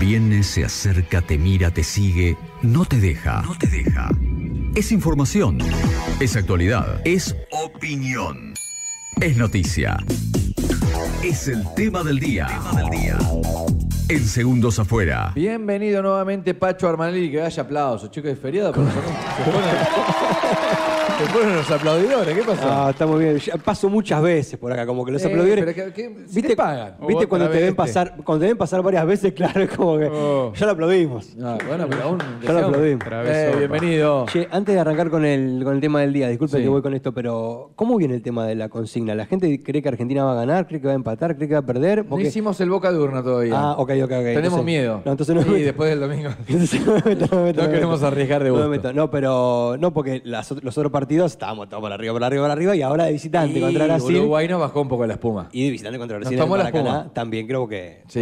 Viene, se acerca, te mira, te sigue, no te deja. No te deja. Es información. Es actualidad. Es opinión. Es noticia. Es el tema del día. Tema día. En segundos afuera. Bienvenido nuevamente Pacho Armanelli, que vaya aplauso, chicos, es feriado, buenos los aplaudidores, ¿qué pasó? Ah, está bien. Paso muchas veces por acá, como que los aplaudieron. Eh, aplaudidores. pero pagan. ¿Viste cuando te ven pasar, cuando te ven pasar varias veces, claro, es como que oh. ya lo aplaudimos. bueno, pero aún. Ya lo aplaudimos. Eh, bienvenido. Che, antes de arrancar con el, con el tema del día, disculpe que voy con esto, pero ¿cómo viene el tema de la consigna? ¿La gente cree que Argentina va a ganar? ¿Cree que va a empatar? ¿Cree que va a perder? No hicimos el boca de urna todavía. Ah, ok, ok, ok. Tenemos miedo. No, entonces no después del domingo. no queremos arriesgar de vuelta. No, pero no porque los otros partidos estamos estábamos todos para arriba, para arriba, para arriba, y ahora de visitante contra Brasil. Uruguay nos bajó un poco la espuma. Y de visitante contra Brasil. la espuma. También creo que sí,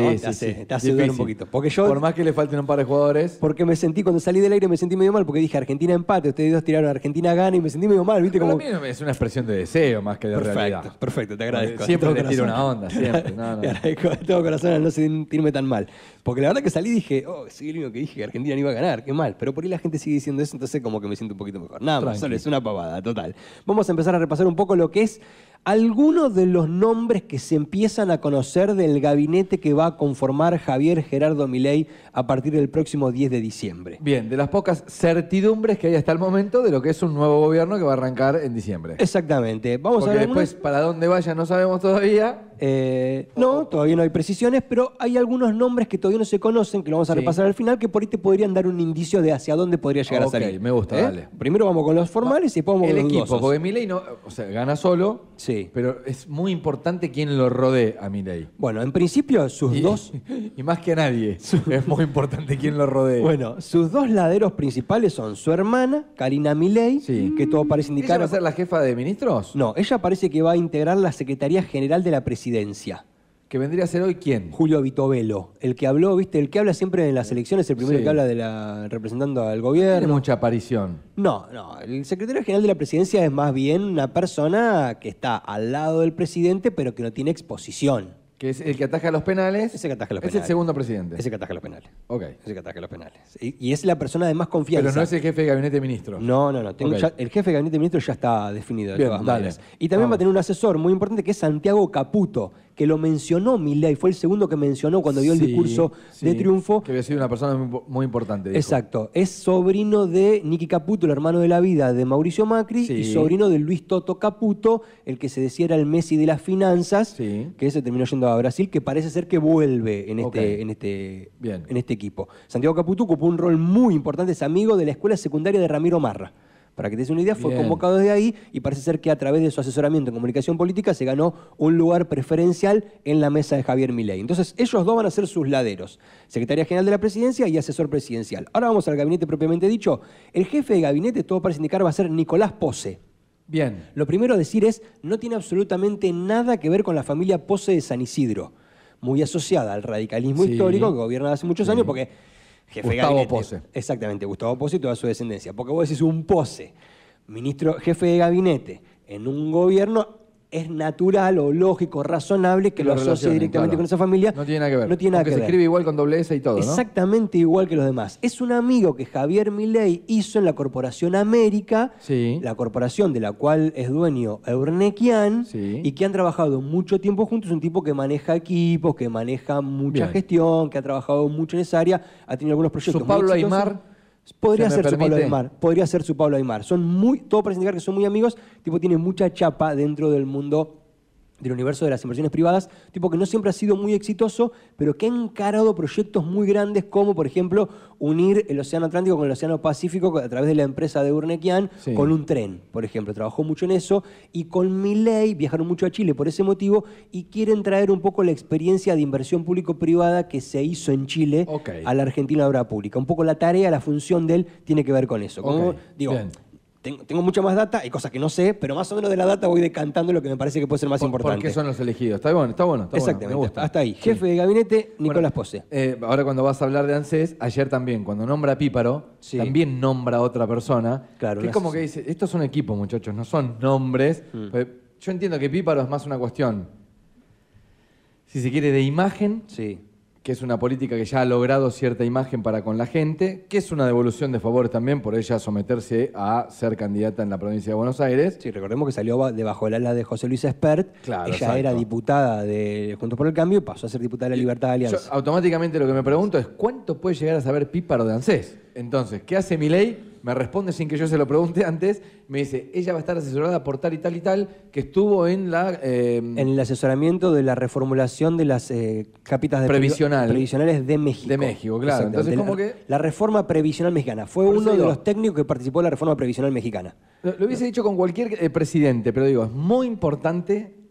un poquito. Porque yo, Por más que le falten un par de jugadores. Porque me sentí, cuando salí del aire, me sentí medio mal, porque dije Argentina empate, ustedes dos tiraron Argentina gana y me sentí medio mal, ¿viste? mí es una expresión de deseo más que de realidad. Perfecto, te agradezco. Siempre te tiro una onda, siempre. No, no. todo corazón no no sentirme tan mal. Porque la verdad que salí dije, oh, soy el único que dije, que Argentina no iba a ganar, qué mal. Pero por ahí la gente sigue diciendo eso, entonces como que me siento un poquito mejor. Nada más, es una total. Vamos a empezar a repasar un poco lo que es algunos de los nombres que se empiezan a conocer del gabinete que va a conformar Javier Gerardo Milei a partir del próximo 10 de diciembre. Bien, de las pocas certidumbres que hay hasta el momento de lo que es un nuevo gobierno que va a arrancar en diciembre. Exactamente. Vamos Porque a ver después para dónde vaya no sabemos todavía. Eh, no, todavía no hay precisiones, pero hay algunos nombres que todavía no se conocen, que lo vamos a repasar al final, que por ahí te podrían dar un indicio de hacia dónde podría llegar a salir. me gusta, ¿Eh? dale. Primero vamos con los formales y después vamos el con los equipo, Javier porque no, o sea, gana solo. Sí. Pero es muy importante quién lo rodee a Milei. Bueno, en principio sus dos... Y más que nadie, es muy importante quién lo rodee. Bueno, sus dos laderos principales son su hermana, Karina Milei, sí. que todo parece indicar... va a ser la jefa de ministros? No, ella parece que va a integrar la Secretaría General de la Presidencia. Que vendría a ser hoy quién? Julio Vitovelo, el que habló, viste, el que habla siempre en las elecciones, el primero que habla de la representando al gobierno. mucha aparición. No, no, el secretario general de la presidencia es más bien una persona que está al lado del presidente, pero que no tiene exposición. Que es el que ataja los penales. Ese que ataja los penales. Es el segundo presidente. Ese que ataja los penales. Ok. Ese que ataja los penales. Y, es la persona de más confianza. Pero no es el jefe de gabinete de ministros. No, no, no. el jefe de gabinete de ministros ya está definido Y también va a tener un asesor muy importante que es Santiago Caputo, que lo mencionó y fue el segundo que mencionó cuando dio el discurso de triunfo. Que había sido una persona muy, importante. Exacto, es sobrino de Nicky Caputo, el hermano de la vida de Mauricio Macri, y sobrino de Luis Toto Caputo, el que se decía era el Messi de las finanzas, que se terminó yendo a Brasil, que parece ser que vuelve en este, en este, En este equipo. Santiago Caputo ocupó un rol muy importante, es amigo de la escuela secundaria de Ramiro Marra. Para que te des una idea, fue convocado desde ahí y parece ser que a través de su asesoramiento en comunicación política se ganó un lugar preferencial en la mesa de Javier Milei. Entonces, ellos dos van a ser sus laderos, Secretaría general de la presidencia y asesor presidencial. Ahora vamos al gabinete propiamente dicho. El jefe de gabinete, todo para indicar, va a ser Nicolás Pose. Bien. Lo primero a decir es, no tiene absolutamente nada que ver con la familia Pose de San Isidro, muy asociada al radicalismo histórico que gobierna hace muchos años, porque jefe de gabinete. Pose. Exactamente, Gustavo Pose y toda su descendencia. Porque vos decís un pose, ministro, jefe de gabinete, en un gobierno, es natural o lógico, razonable que lo, asocie directamente con esa familia. No tiene nada que ver. No tiene nada ver. que se escribe igual con doble S y todo. Exactamente igual que los demás. Es un amigo que Javier Milei hizo en la Corporación América, la corporación de la cual es dueño Eurnequian, y que han trabajado mucho tiempo juntos. un tipo que maneja equipos, que maneja mucha gestión, que ha trabajado mucho en esa área, ha tenido algunos proyectos. Pablo Aymar Podría ser su Pablo Aymar, podría ser su Pablo Aymar. Son muy, todo para indicar que son muy amigos, tipo tiene mucha chapa dentro del mundo del universo de las inversiones privadas, tipo que no siempre ha sido muy exitoso, pero que ha encarado proyectos muy grandes como, por ejemplo, unir el Océano Atlántico con el Océano Pacífico a través de la empresa de Urnequian con un tren, por ejemplo. Trabajó mucho en eso y con ley viajaron mucho a Chile por ese motivo y quieren traer un poco la experiencia de inversión público-privada que se hizo en Chile a la Argentina obra pública. Un poco la tarea, la función de él tiene que ver con eso. digo, tengo, mucha más data, hay cosas que no sé, pero más o menos de la data voy decantando lo que me parece que puede ser más Por, importante. Porque son los elegidos. Está bueno, está bueno. Exactamente. me Hasta ahí. Jefe de gabinete, Nicolás Posse. Pose. Eh, ahora cuando vas a hablar de ANSES, ayer también, cuando nombra a Píparo, también nombra a otra persona. Claro. Que es como que dice, es un equipo, muchachos, no son nombres. Mm. Pues, yo entiendo que Píparo es más una cuestión, si se quiere, de imagen. Sí que es una política que ya ha logrado cierta imagen para con la gente, que es una devolución de favores también por ella someterse a ser candidata en la provincia de Buenos Aires. Sí, recordemos que salió debajo del ala de José Luis Espert. Claro, ella era diputada de Juntos por el Cambio y pasó a ser diputada de la Libertad de Alianza. automáticamente lo que me pregunto es cuánto puede llegar a saber Píparo de ANSES. Entonces, ¿qué hace mi ley? Me responde sin que yo se lo pregunte antes, me dice, ella va a estar asesorada por tal y tal y tal, que estuvo en la... Eh, en el asesoramiento de la reformulación de las eh, cápitas de previsionales de México. de México, claro. Entonces, como que... La reforma previsional mexicana. Fue uno de los técnicos que participó en la reforma previsional mexicana. Lo, hubiese dicho con cualquier eh, presidente, pero digo, es muy importante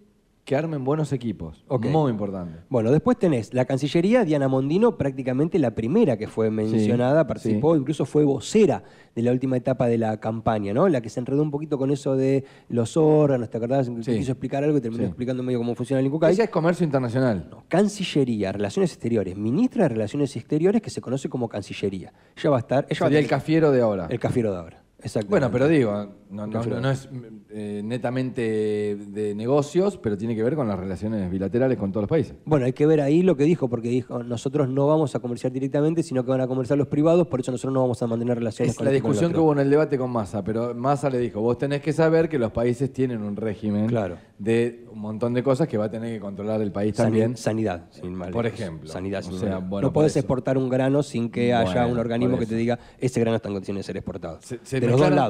que armen buenos equipos. Muy importante. Bueno, después tenés la Cancillería, Diana Mondino, prácticamente la primera que fue mencionada, participó, incluso fue vocera de la última etapa de la campaña, ¿no? La que se enredó un poquito con eso de los órganos, ¿te acordás? se Quiso explicar algo y terminó explicando medio cómo funciona el INCUCAI. Esa es comercio internacional. Cancillería, Relaciones Exteriores, ministra de Relaciones Exteriores que se conoce como Cancillería. Ya va a estar... Ella Sería va a el cafiero de ahora. El cafiero de ahora. Bueno, pero digo, no, es eh, netamente de negocios, pero tiene que ver con las relaciones bilaterales con todos los países. Bueno, hay que ver ahí lo que dijo, porque dijo, nosotros no vamos a comerciar directamente, sino que van a comerciar los privados, por eso nosotros no vamos a mantener relaciones es la este discusión que hubo en el debate con Massa, pero Massa le dijo, vos tenés que saber que los países tienen un régimen de un montón de cosas que va a tener que controlar el país también. Sanidad, sin mal. Por ejemplo. Sanidad, sin no podés exportar un grano sin que haya un organismo que te diga, ese grano está en condiciones de ser exportado.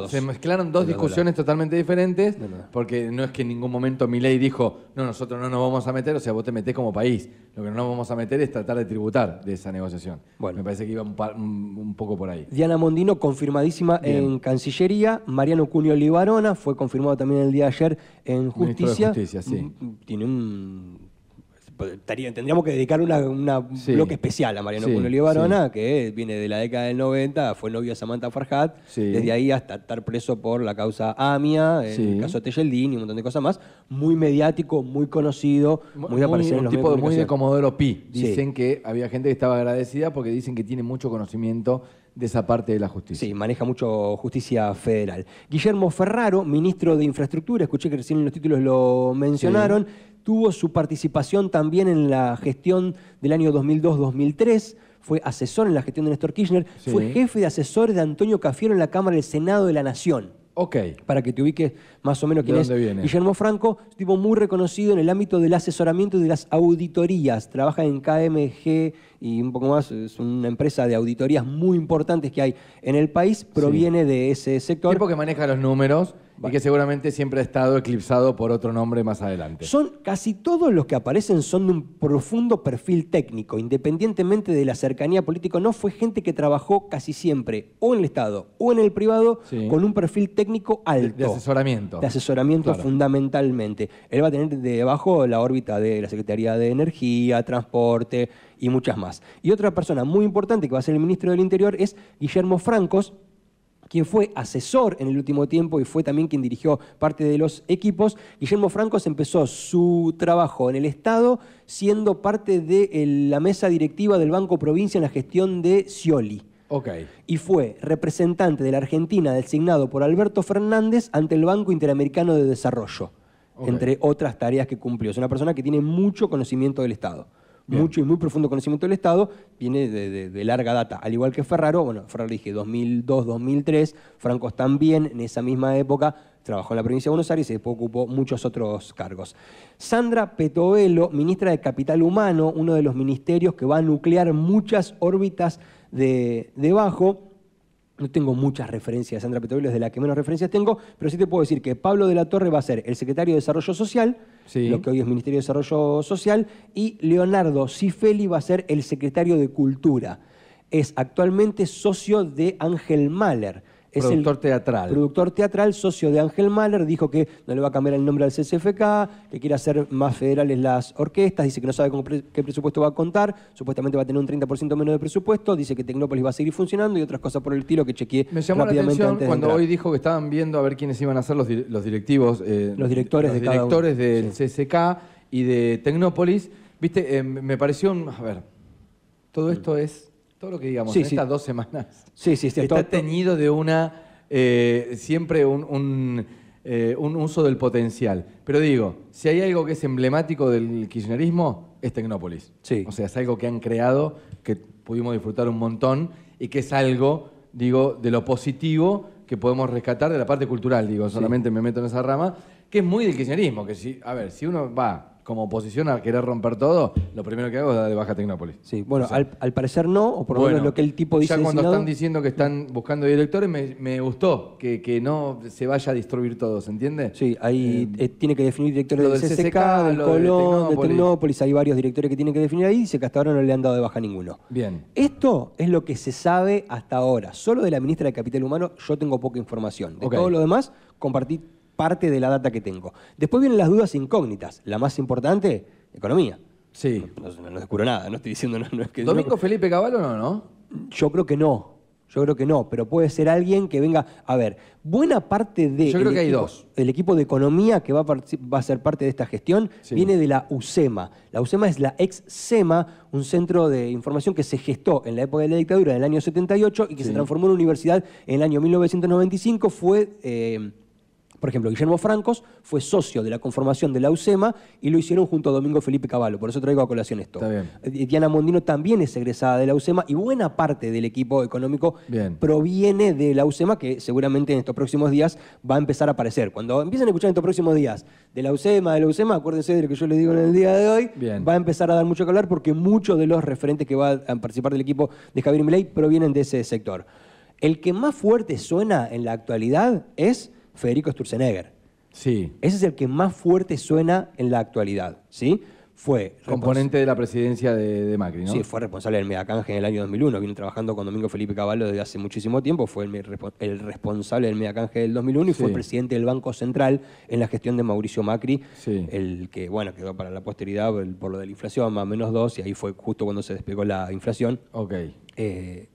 Se mezclaron dos discusiones totalmente diferentes, porque no es que en ningún momento ley dijo, no, nosotros no nos vamos a meter, o sea, vos te metés como país. Lo que no nos vamos a meter es tratar de tributar de esa negociación. Bueno. Me parece que iba un, poco por ahí. Diana Mondino, confirmadísima en Cancillería. Mariano Cunio Libarona, fue confirmado también el día de ayer en Justicia. Mm, tiene un tendríamos que dedicar un una bloque especial a Mariano sí, que viene de la década del 90, fue novio de Samantha Farhat, desde ahí hasta estar preso por la causa Amia, el caso Tejeldín y un montón de cosas más. Muy mediático, muy conocido, muy, aparecido en los tipo de de Comodoro Pi. Dicen que había gente que estaba agradecida porque dicen que tiene mucho conocimiento de esa parte de la justicia. Sí, maneja mucho justicia federal. Guillermo Ferraro, ministro de Infraestructura, escuché que recién en los títulos lo mencionaron, tuvo su participación también en la gestión del año 2002-2003 fue asesor en la gestión de Néstor Kirchner, fue jefe de asesores de Antonio Cafiero en la Cámara del Senado de la Nación. Ok. Para que te ubiques más o menos quién es. Guillermo Franco, tipo muy reconocido en el ámbito del asesoramiento y de las auditorías. Trabaja en KMG y un poco más, es una empresa de auditorías muy importantes que hay en el país, proviene de ese sector. Tipo que maneja los números y que seguramente siempre ha estado eclipsado por otro nombre más adelante. Son casi todos los que aparecen son de un profundo perfil técnico, independientemente de la cercanía política no, fue gente que trabajó casi siempre o en el Estado o en el privado con un perfil técnico alto. De, asesoramiento. De asesoramiento fundamentalmente. Él va a tener debajo la órbita de la Secretaría de Energía, Transporte, y muchas más. Y otra persona muy importante que va a ser el ministro del Interior es Guillermo Francos, quien fue asesor en el último tiempo y fue también quien dirigió parte de los equipos. Guillermo Francos empezó su trabajo en el Estado siendo parte de la mesa directiva del Banco Provincia en la gestión de Scioli. Y fue representante de la Argentina designado por Alberto Fernández ante el Banco Interamericano de Desarrollo, entre otras tareas que cumplió. Es una persona que tiene mucho conocimiento del Estado mucho y muy profundo conocimiento del Estado, viene de, larga data. Al igual que Ferraro, bueno, Ferraro dije 2002, 2003, Francos también en esa misma época trabajó en la provincia de Buenos Aires y después ocupó muchos otros cargos. Sandra Petovelo, ministra de Capital Humano, uno de los ministerios que va a nuclear muchas órbitas de, de bajo no tengo muchas referencias, Sandra Petróleo es de la que menos referencias tengo, pero sí te puedo decir que Pablo de la Torre va a ser el secretario de Desarrollo Social, lo que hoy es Ministerio de Desarrollo Social, y Leonardo Cifeli va a ser el secretario de Cultura. Es actualmente socio de Ángel Mahler productor el teatral. Productor teatral, socio de Ángel Mahler, dijo que no le va a cambiar el nombre al CCFK, que quiere hacer más federales las orquestas, dice que no sabe qué presupuesto va a contar, supuestamente va a tener un 30% menos de presupuesto, dice que Tecnópolis va a seguir funcionando y otras cosas por el estilo que chequeé Me llamó rápidamente la atención cuando hoy dijo que estaban viendo a ver quiénes iban a ser los, directivos. Eh, los directores del CCK y de Tecnópolis. Viste, eh, me pareció un... A ver, todo mm. esto es todo lo que digamos en estas dos semanas sí, sí, está teñido de una, eh, siempre eh, un, uso del potencial. Pero digo, si hay algo que es emblemático del kirchnerismo, es Tecnópolis. O sea, es algo que han creado, que pudimos disfrutar un montón y que es algo, digo, de lo positivo que podemos rescatar de la parte cultural, digo, solamente me meto en esa rama, que es muy del kirchnerismo, que si, a ver, si uno va como oposición a querer romper todo, lo primero que hago es dar de baja a Tecnópolis. Sí, bueno, al, parecer no, o por lo menos lo que el tipo dice. Ya cuando están diciendo que están buscando directores, me, gustó que, no se vaya a destruir todo, ¿se entiende? Sí, ahí eh, eh, tiene que definir directores del CCK, del Colón, de Tecnópolis. hay varios directores que tienen que definir ahí, dice que hasta ahora no le han dado de baja a ninguno. Bien. Esto es lo que se sabe hasta ahora. Solo de la ministra de Capital Humano yo tengo poca información. De todo lo demás, compartí parte de la data que tengo. Después vienen las dudas incógnitas. La más importante, economía. Sí. No, nada, no estoy diciendo... que ¿Domingo Felipe Caballo no, no? Yo creo que no. Yo creo que no, pero puede ser alguien que venga. A ver, buena parte de. Yo creo que equipo, hay dos. El equipo de economía que va a, ser parte de esta gestión viene de la UCEMA. La UCEMA es la ex SEMA, un centro de información que se gestó en la época de la dictadura, en el año 78, y que se transformó en universidad en el año 1995. Fue. Eh, por ejemplo, Guillermo Francos fue socio de la conformación de la UCEMA y lo hicieron junto a Domingo Felipe Caballo, por eso traigo a colación esto. Eh, Diana Mondino también es egresada de la UCEMA y buena parte del equipo económico proviene de la UCEMA, que seguramente en estos próximos días va a empezar a aparecer. Cuando empiecen a escuchar en estos próximos días de la UCEMA, de la UCEMA, acuérdense de lo que yo les digo en el día de hoy, va a empezar a dar mucho que hablar porque muchos de los referentes que van a participar del equipo de Javier Milei provienen de ese sector. El que más fuerte suena en la actualidad es Federico Sturzenegger. Sí. Ese es el que más fuerte suena en la actualidad, ¿sí? Fue... Componente de la presidencia de, Macri, ¿no? Sí, fue responsable del Mediacanje en el año 2001. Vino trabajando con Domingo Felipe Caballo desde hace muchísimo tiempo. Fue el, responsable del Mediacanje del 2001 y fue presidente del Banco Central en la gestión de Mauricio Macri. El que, bueno, quedó para la posteridad por, lo de la inflación, más o menos dos, y ahí fue justo cuando se despegó la inflación. Ok. Eh,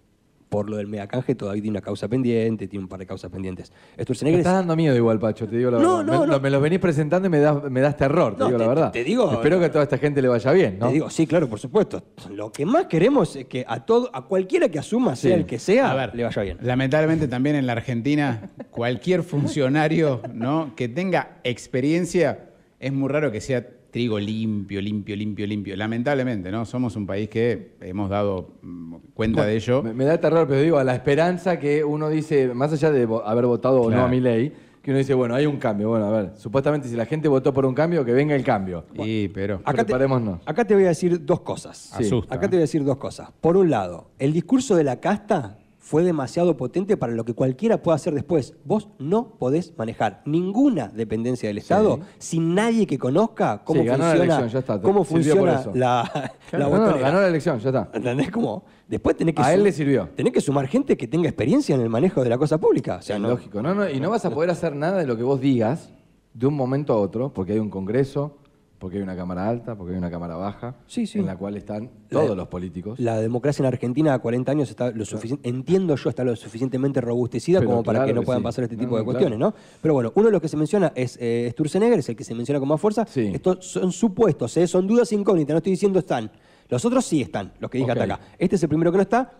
por lo del megacanje todavía tiene una causa pendiente, tiene un par de causas pendientes. Schwarzenegger... Me estás dando miedo igual, Pacho, te digo la verdad. No, me, no. me los venís presentando y me das, me das terror, te digo la verdad. Te digo... Espero que a toda esta gente le vaya bien, ¿no? Te digo, sí, claro, por supuesto. Lo que más queremos es que a, todo, a cualquiera que asuma, sea el que sea, le vaya bien. Lamentablemente también en la Argentina, cualquier funcionario ¿no? que tenga experiencia, es muy raro que sea trigo limpio, limpio, limpio, limpio. Lamentablemente, ¿no? Somos un país que hemos dado mm, cuenta de ello. Me, da terror, pero digo, a la esperanza que uno dice, más allá de haber votado o no a mi ley, que uno dice, bueno, hay un cambio. Bueno, a ver, supuestamente si la gente votó por un cambio, que venga el cambio. Y, pero acá te, acá te voy a decir dos cosas. Asusta, acá te voy a decir dos cosas. Por un lado, el discurso de la casta fue demasiado potente para lo que cualquiera pueda hacer después. Vos no podés manejar ninguna dependencia del Estado sin nadie que conozca cómo funciona, cómo funciona la, ganó la elección, ya está. ¿Entendés? Como, después tenés que... A él le sirvió. Tenés que sumar gente que tenga experiencia en el manejo de la cosa pública. sea, lógico. y no vas a poder hacer nada de lo que vos digas de un momento a otro, porque hay un congreso, porque hay una cámara alta, porque hay una cámara baja, en la cual están todos los políticos. La democracia en Argentina a 40 años está lo suficiente, entiendo yo, está lo suficientemente robustecida como para que no puedan pasar este tipo de cuestiones, ¿no? Pero bueno, uno de los que se menciona es eh, Sturzenegger, es el que se menciona con más fuerza. Estos son supuestos, ¿eh? son dudas incógnitas, no estoy diciendo están. Los otros sí están, los que dije hasta acá. Este es el primero que no está,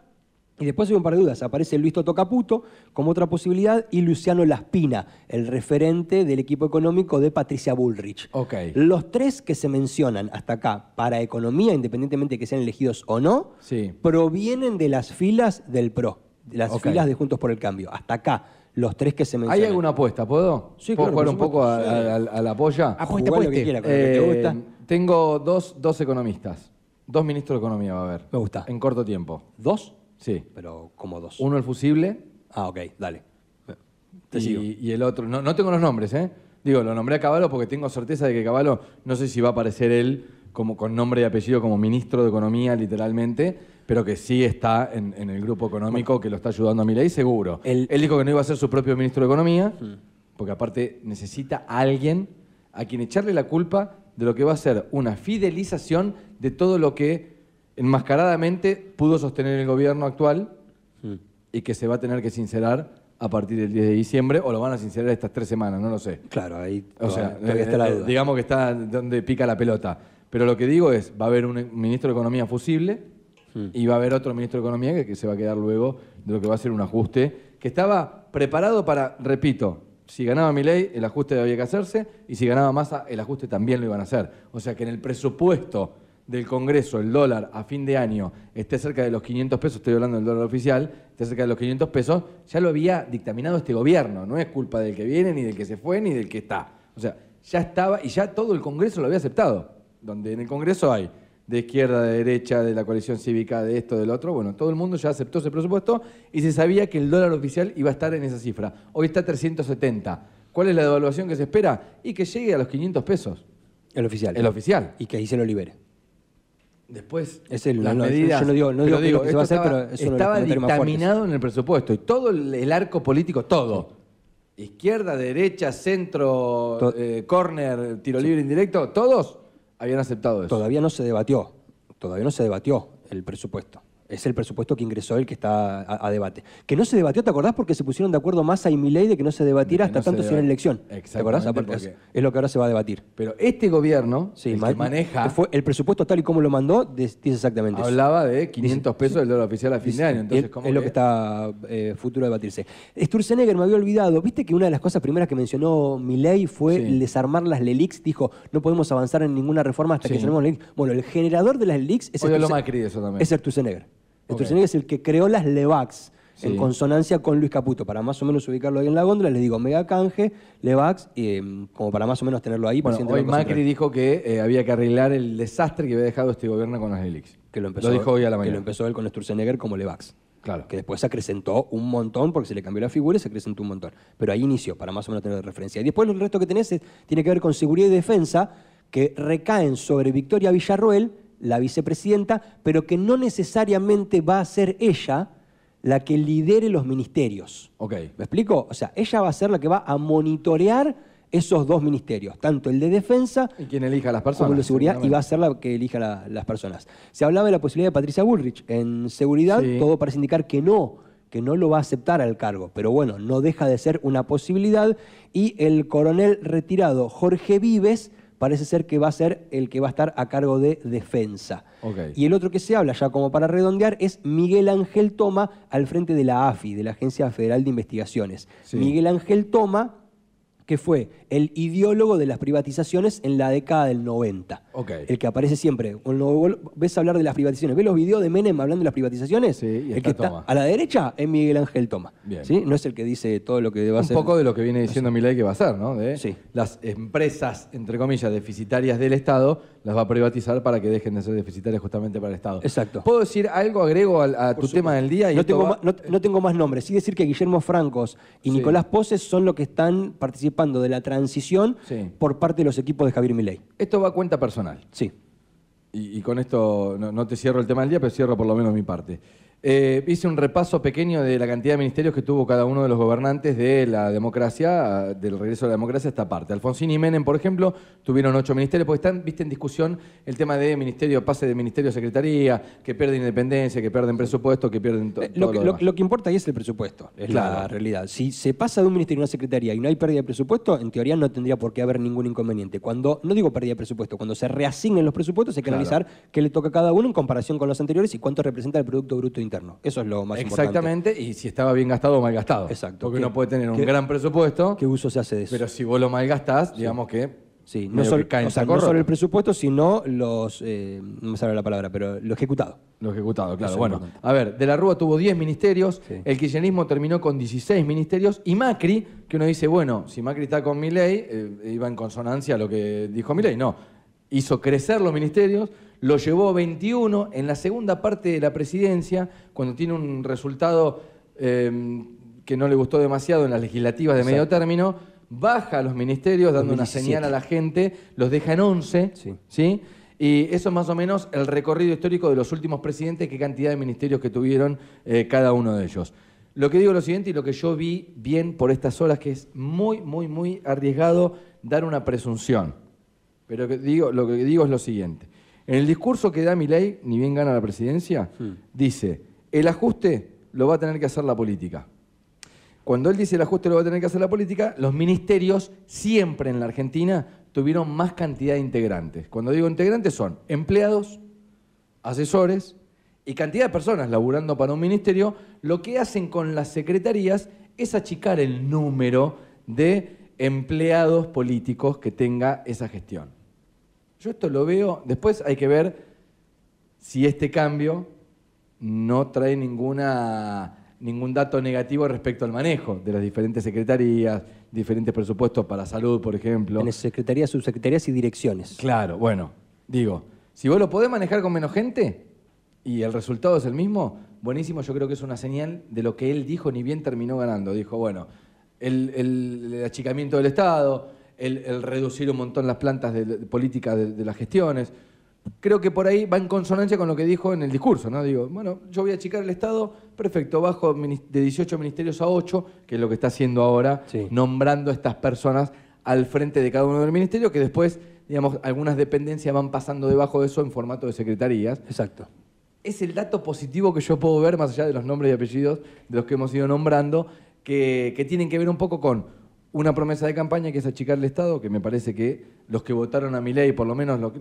y después hay un par de dudas. Aparece Luis Toto Caputo como otra posibilidad y Luciano Laspina, el referente del equipo económico de Patricia Bullrich. Los tres que se mencionan hasta acá para economía, independientemente de que sean elegidos o no, provienen de las filas del PRO, de las filas de Juntos por el Cambio. Hasta acá los tres que se mencionan. ¿Hay alguna apuesta? ¿Puedo? Sí, ¿Puedo jugar un poco a, la polla? Apuesta, Que te eh, gusta. Tengo dos, dos economistas. Dos ministros de Economía va a haber. Me gusta. En corto tiempo. ¿Dos? Sí. Pero como dos. Uno el fusible. Ah, ok, dale. y, el otro. No, tengo los nombres, ¿eh? Digo, lo nombré a Caballo porque tengo certeza de que Caballo, no sé si va a aparecer él como con nombre y apellido como ministro de Economía, literalmente, pero que sí está en, el grupo económico que lo está ayudando a Milei, seguro. él dijo que no iba a ser su propio ministro de Economía, mm. porque aparte necesita a alguien a quien echarle la culpa de lo que va a ser una fidelización de todo lo que enmascaradamente pudo sostener el gobierno actual hmm. y que se va a tener que sincerar a partir del 10 de diciembre o lo van a sincerar estas tres semanas, no lo sé. Claro, ahí está la eh, Digamos que está donde pica la pelota. Pero lo que digo es, va a haber un ministro de Economía fusible hmm. y va a haber otro ministro de Economía que, se va a quedar luego de lo que va a ser un ajuste, que estaba preparado para, repito, si ganaba mi ley, el ajuste había que hacerse, y si ganaba Massa, el ajuste también lo iban a hacer. O sea que en el presupuesto del Congreso el dólar a fin de año esté cerca de los 500 pesos, estoy hablando del dólar oficial, esté cerca de los 500 pesos, ya lo había dictaminado este gobierno. No es culpa del que viene, ni del que se fue, ni del que está. O sea, ya estaba y ya todo el Congreso lo había aceptado. Donde en el Congreso hay de izquierda, de derecha, de la coalición cívica, de esto, del otro. Bueno, todo el mundo ya aceptó ese presupuesto y se sabía que el dólar oficial iba a estar en esa cifra. Hoy está 370. ¿Cuál es la devaluación que se espera? Y que llegue a los 500 pesos. El oficial. El oficial. Y que ahí se lo libere. Después, es el, medidas. Yo no digo, estaba, pero estaba dictaminado en el presupuesto y todo el, arco político, todo. Izquierda, derecha, centro, eh, córner, tiro libre indirecto, todos habían aceptado eso. Todavía no se debatió. Todavía no se debatió el presupuesto es el presupuesto que ingresó él, que está a, debate. Que no se debatió, ¿te acordás? Porque se pusieron de acuerdo Massa y miley de que no se debatiera hasta tanto si era elección. ¿Te acordás? es, lo que ahora se va a debatir. Pero este gobierno, sí, el maneja... el presupuesto tal y como lo mandó, dice exactamente Hablaba de 500 pesos del dólar oficial a fin es lo que está eh, futuro a debatirse. Sturzenegger me había olvidado. Viste que una de las cosas primeras que mencionó miley fue desarmar las LELIX. Dijo, no podemos avanzar en ninguna reforma hasta que tenemos LELIX. Bueno, el generador de las LELIX es... Es Sturzenegger. Esturzenegger es el que creó las Levax. en consonancia con Luis Caputo, para más o menos ubicarlo ahí en la góndola, les digo Mega Canje, Levax, em, como para más o menos tenerlo ahí. Bueno, hoy Macri dijo que eh, había que arreglar el desastre que había dejado este gobierno con las Helix. Que lo, empezó, dijo hoy a la mañana. Que lo empezó él con Sturzenegger como Levax. Claro. Que después se acrecentó un montón, porque se le cambió la figura y se acrecentó un montón. Pero ahí inició, para más o menos tener referencia. Y después el resto que tenés tiene que ver con seguridad y defensa, que recaen sobre Victoria Villarroel, la vicepresidenta, pero que no necesariamente va a ser ella la que lidere los ministerios. Okay. ¿Me explico? O sea, ella va a ser la que va a monitorear esos dos ministerios, tanto el de defensa y quien elija las personas, como el de seguridad, y va a ser la que elija las personas. Se hablaba de la posibilidad de Patricia Bullrich. En seguridad, todo parece indicar que no, que no lo va a aceptar al cargo, pero bueno, no deja de ser una posibilidad. Y el coronel retirado Jorge Vives parece ser que va a ser el que va a estar a cargo de defensa. Y el otro que se habla, ya como para redondear, es Miguel Ángel Toma al frente de la AFI, de la Agencia Federal de Investigaciones. Miguel Ángel Toma que fue el ideólogo de las privatizaciones en la década del 90. El que aparece siempre. Ves ves hablar de las privatizaciones, ves los videos de Menem hablando de las privatizaciones, sí, el que Toma. a la derecha es Miguel Ángel Toma. No es el que dice todo lo que a ser. Un poco de lo que viene diciendo Milay que va a ser, ¿no? De las empresas, entre comillas, deficitarias del Estado las va a privatizar para que dejen de ser deficitarias justamente para el Estado. Exacto. ¿Puedo decir algo, agrego a, tu tema del día? no, tengo más nombres. Sí decir que Guillermo Francos y Nicolás Poses son los que están participando de la transición por parte de los equipos de Javier Milei. Esto va a cuenta personal. Sí. Y, con esto no te cierro el tema del día, pero cierro por lo menos mi parte. Eh, hice un repaso pequeño de la cantidad de ministerios que tuvo cada uno de los gobernantes de la democracia, del regreso de la democracia esta parte. Alfonsín y Menem, por ejemplo, tuvieron ocho ministerios, porque están, viste, en discusión el tema de ministerio, pase de ministerio a secretaría, que pierden independencia, que pierden presupuesto, que pierden eh, lo todo. lo, que importa ahí es el presupuesto, es la realidad. Si se pasa de un ministerio a una secretaría y no hay pérdida de presupuesto, en teoría no tendría por qué haber ningún inconveniente. Cuando, no digo pérdida de presupuesto, cuando se reasignen los presupuestos hay que analizar qué le toca a cada uno en comparación con los anteriores y cuánto representa el Producto Bruto eso es lo más Exactamente, importante. Exactamente, y si estaba bien gastado o mal gastado. Exacto. Porque uno puede tener un gran presupuesto. ¿Qué uso se hace de eso? Pero si vos lo malgastás, digamos que Sí, no solo, no solo, el presupuesto, sino los. Eh, no me sale la palabra, pero lo ejecutado. Lo ejecutado, claro. bueno, a ver, De la Rúa tuvo 10 ministerios, el kirchnerismo terminó con 16 ministerios y Macri, que uno dice, bueno, si Macri está con mi ley eh, iba en consonancia a lo que dijo mi ley No, hizo crecer los ministerios lo llevó 21 en la segunda parte de la presidencia, cuando tiene un resultado em, que no le gustó demasiado en las legislativas de medio término, baja a los ministerios dando una señal a la gente, los deja en 11, ¿sí? ¿sí? Y eso es más o menos el recorrido histórico de los últimos presidentes, qué cantidad de ministerios que tuvieron eh, cada uno de ellos. Lo que digo es lo siguiente y lo que yo vi bien por estas horas, que es muy, muy, muy arriesgado dar una presunción. Pero que digo, lo que digo es lo siguiente. En el discurso que da Milei, ni bien gana la presidencia, dice, el ajuste lo va a tener que hacer la política. Cuando él dice el ajuste lo va a tener que hacer la política, los ministerios siempre en la Argentina tuvieron más cantidad de integrantes. Cuando digo integrantes son empleados, asesores y cantidad de personas laburando para un ministerio, lo que hacen con las secretarías es achicar el número de empleados políticos que tenga esa gestión. Yo esto lo veo, después hay que ver si este cambio no trae ninguna, ningún dato negativo respecto al manejo de las diferentes secretarías, diferentes presupuestos para salud, por ejemplo. las secretarías, subsecretarías y direcciones. Claro, bueno, digo, si vos lo podés manejar con menos gente y el resultado es el mismo, buenísimo, yo creo que es una señal de lo que él dijo, ni bien terminó ganando. Dijo, bueno, el achicamiento del Estado, el, reducir un montón las plantas de, política políticas de, las gestiones. Creo que por ahí va en consonancia con lo que dijo en el discurso, ¿no? Digo, bueno, yo voy a achicar el Estado, perfecto, bajo de 18 ministerios a 8, que es lo que está haciendo ahora, nombrando a estas personas al frente de cada uno del ministerio, que después, digamos, algunas dependencias van pasando debajo de eso en formato de secretarías. Exacto es el dato positivo que yo puedo ver, más allá de los nombres y apellidos de los que hemos ido nombrando, que, tienen que ver un poco con una promesa de campaña que es achicar el Estado, que me parece que los que votaron a mi ley, por lo menos lo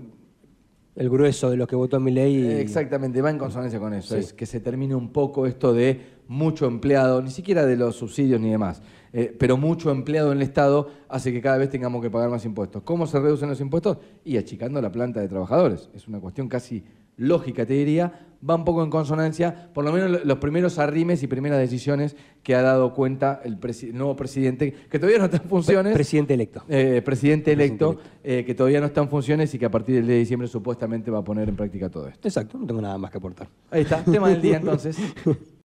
El grueso de los que votó a mi ley. Exactamente, va en consonancia con eso. Es que se termine un poco esto de mucho empleado, ni siquiera de los subsidios ni demás, eh, pero mucho empleado en el Estado hace que cada vez tengamos que pagar más impuestos. ¿Cómo se reducen los impuestos? Y achicando la planta de trabajadores. Es una cuestión casi lógica, te diría, va un poco en consonancia, por lo menos los primeros arrimes y primeras decisiones que ha dado cuenta el, nuevo presidente, que todavía no está en funciones. Presidente electo. Eh, presidente electo, eh, que todavía no está en funciones y que a partir del de diciembre supuestamente va a poner en práctica todo esto. Exacto, no tengo nada más que aportar. Ahí está, tema del día entonces.